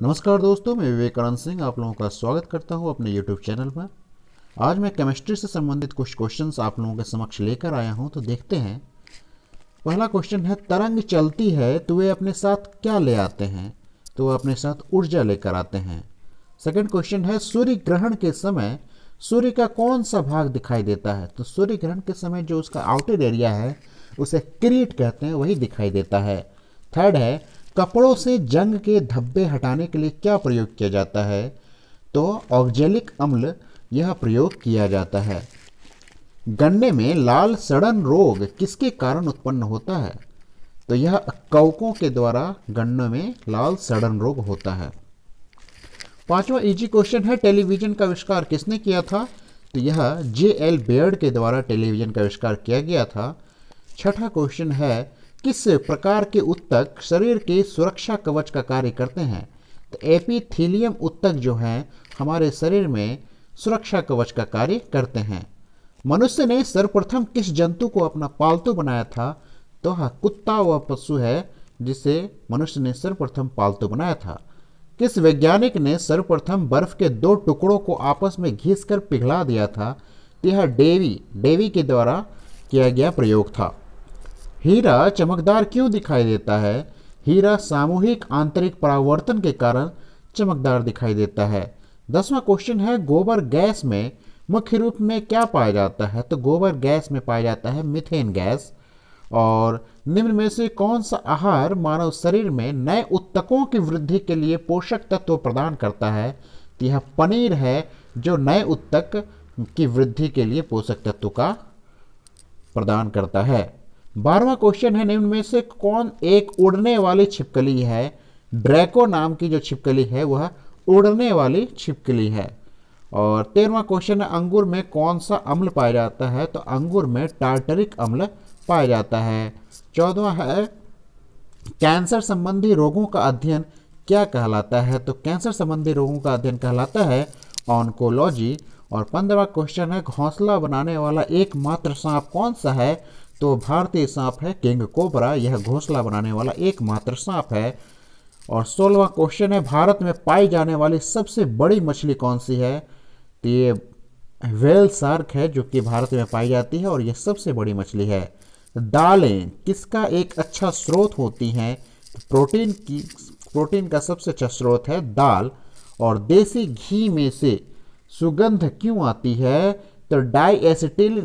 नमस्कार दोस्तों मैं विवेकानंद सिंह आप लोगों का स्वागत करता हूं अपने यूट्यूब चैनल पर आज मैं केमिस्ट्री से संबंधित कुछ क्वेश्चंस आप लोगों के समक्ष लेकर आया हूं तो देखते हैं पहला क्वेश्चन है तरंग चलती है तो वे अपने साथ क्या ले आते हैं तो वे अपने साथ ऊर्जा लेकर आते हैं सेकेंड क्वेश्चन है सूर्य ग्रहण के समय सूर्य का कौन सा भाग दिखाई देता है तो सूर्य ग्रहण के समय जो उसका आउटर एरिया है उसे क्रिएट कहते हैं वही दिखाई देता है थर्ड है कपड़ों से जंग के धब्बे हटाने के लिए क्या प्रयोग किया जाता है तो ऑक्जेलिक अम्ल यह प्रयोग किया जाता है गन्ने में लाल सड़न रोग किसके कारण उत्पन्न होता है तो यह कवकों के द्वारा गन्ने में लाल सड़न रोग होता है पांचवा इजी क्वेश्चन है टेलीविजन का आविष्कार किसने किया था तो यह जे एल बेयर्ड के द्वारा टेलीविजन का आविष्कार किया गया था छठा क्वेश्चन है किस प्रकार के उत्तक शरीर के सुरक्षा कवच का कार्य करते हैं तो एपिथेलियम उत्तक जो हैं हमारे शरीर में सुरक्षा कवच का कार्य करते हैं मनुष्य ने सर्वप्रथम किस जंतु को अपना पालतू बनाया था तो हाँ कुत्ता वह पशु है जिसे मनुष्य ने सर्वप्रथम पालतू बनाया था किस वैज्ञानिक ने सर्वप्रथम बर्फ के दो टुकड़ों को आपस में घिसकर पिघला दिया था तो यह डेवी डेवी के द्वारा किया गया प्रयोग था हीरा चमकदार क्यों दिखाई देता है हीरा सामूहिक आंतरिक परावर्तन के कारण चमकदार दिखाई देता है दसवां क्वेश्चन है गोबर गैस में मुख्य रूप में क्या पाया जाता है तो गोबर गैस में पाया जाता है मिथेन गैस और निम्न में से कौन सा आहार मानव शरीर में नए उत्तकों की वृद्धि के लिए पोषक तत्व प्रदान करता है तो यह पनीर है जो नए उत्तक की वृद्धि के लिए पोषक तत्व का प्रदान करता है बारहवा क्वेश्चन है निम्न में से कौन एक उड़ने वाली छिपकली है ड्रैको नाम की जो छिपकली है वह उड़ने वाली छिपकली है और तेरहवा क्वेश्चन है अंगूर में कौन सा अम्ल पाया जाता है तो अंगूर में टार्टरिक अम्ल पाया जाता है चौदवा है कैंसर संबंधी रोगों का अध्ययन क्या कहलाता है तो कैंसर संबंधी रोगों का अध्ययन कहलाता है ऑनकोलॉजी और पंद्रवा क्वेश्चन है घोंसला बनाने वाला एकमात्र सांप कौन सा है तो भारतीय सांप है किंग कोबरा यह घोंसला बनाने वाला एकमात्र सांप है और सोलवा क्वेश्चन है भारत में पाई जाने वाली सबसे बड़ी मछली कौन सी है तो ये वेल सार्क है जो कि भारत में पाई जाती है और यह सबसे बड़ी मछली है दालें किसका एक अच्छा स्रोत होती हैं प्रोटीन की प्रोटीन का सबसे अच्छा स्रोत है दाल और देसी घी में से सुगंध क्यों आती है तो डाई एसिटिल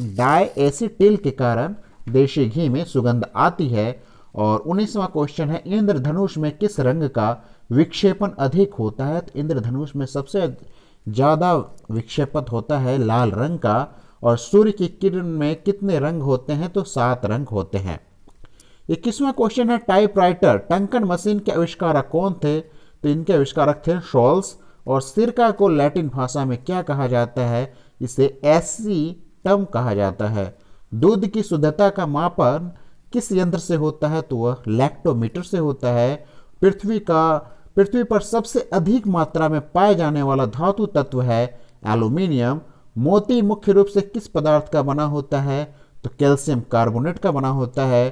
एसिटिल के कारण देशी घी में सुगंध आती है और उन्नीसवा क्वेश्चन है इंद्रधनुष में किस रंग का विक्षेपण अधिक होता है तो इंद्रधनुष में सबसे ज़्यादा विक्षेपत होता है लाल रंग का और सूर्य की किरण में कितने रंग होते हैं तो सात रंग होते हैं इक्कीसवा क्वेश्चन है टाइपराइटर टंकन मशीन के आविष्कारक कौन थे तो इनके आविष्कारक थे शॉल्स और सिरका को लैटिन भाषा में क्या कहा जाता है इसे एस सी टर्म कहा जाता है दूध की शुद्धता का मापन किस यंत्र से होता है तो वह लैक्टोमीटर से होता है पृथ्वी का पृथ्वी पर सबसे अधिक मात्रा में पाए जाने वाला धातु तत्व है एल्यूमिनियम मोती मुख्य रूप से किस पदार्थ का बना होता है तो कैल्शियम कार्बोनेट का बना होता है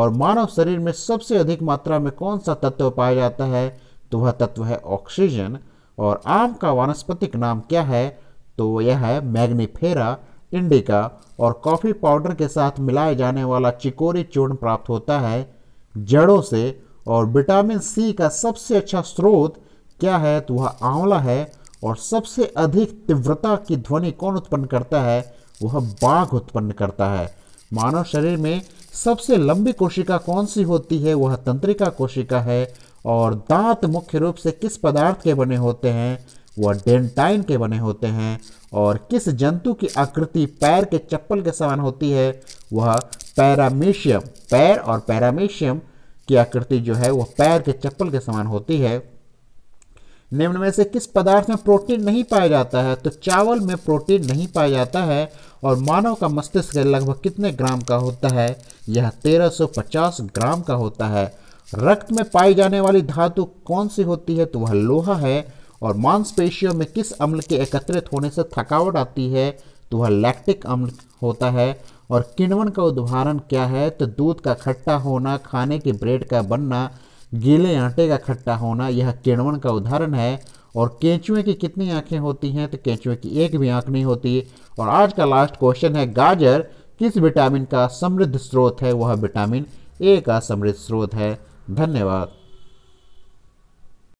और मानव शरीर में सबसे अधिक मात्रा में कौन सा तत्व पाया जाता है तो वह तत्व है ऑक्सीजन और आम का वानस्पतिक नाम क्या है तो यह है मैग्नीफेरा इंडिका और कॉफ़ी पाउडर के साथ मिलाए जाने वाला चिकोरी चूर्ण प्राप्त होता है जड़ों से और विटामिन सी का सबसे अच्छा स्रोत क्या है तो वह आंवला है और सबसे अधिक तीव्रता की ध्वनि कौन उत्पन्न करता है वह बाघ उत्पन्न करता है मानव शरीर में सबसे लंबी कोशिका कौन सी होती है वह तंत्रिका कोशिका है और दांत मुख्य रूप से किस पदार्थ के बने होते हैं वह डेंटाइन के बने होते हैं और किस जंतु की आकृति पैर के चप्पल के समान होती है वह पैरामीशियम पैर और पैरामीशियम की आकृति जो है वह पैर के चप्पल के समान होती है निम्न में से किस पदार्थ में प्रोटीन नहीं पाया जाता है तो चावल में प्रोटीन नहीं पाया जाता है और मानव का मस्तिष्क लगभग कितने ग्राम का होता है यह 1350 ग्राम का होता है रक्त में पाई जाने वाली धातु कौन सी होती है तो वह लोहा है और मांसपेशियों में किस अम्ल के एकत्रित होने से थकावट आती है तो वह लैक्टिक अम्ल होता है और किण्वन का उदाहरण क्या है तो दूध का खट्टा होना खाने के ब्रेड का बनना गीले आटे का खट्टा होना यह किण्वन का उदाहरण है और केंचुए की कितनी आँखें होती हैं तो केंचुए की एक भी आँख नहीं होती और आज का लास्ट क्वेश्चन है गाजर किस विटामिन का समृद्ध स्रोत है वह विटामिन ए का समृद्ध स्रोत है धन्यवाद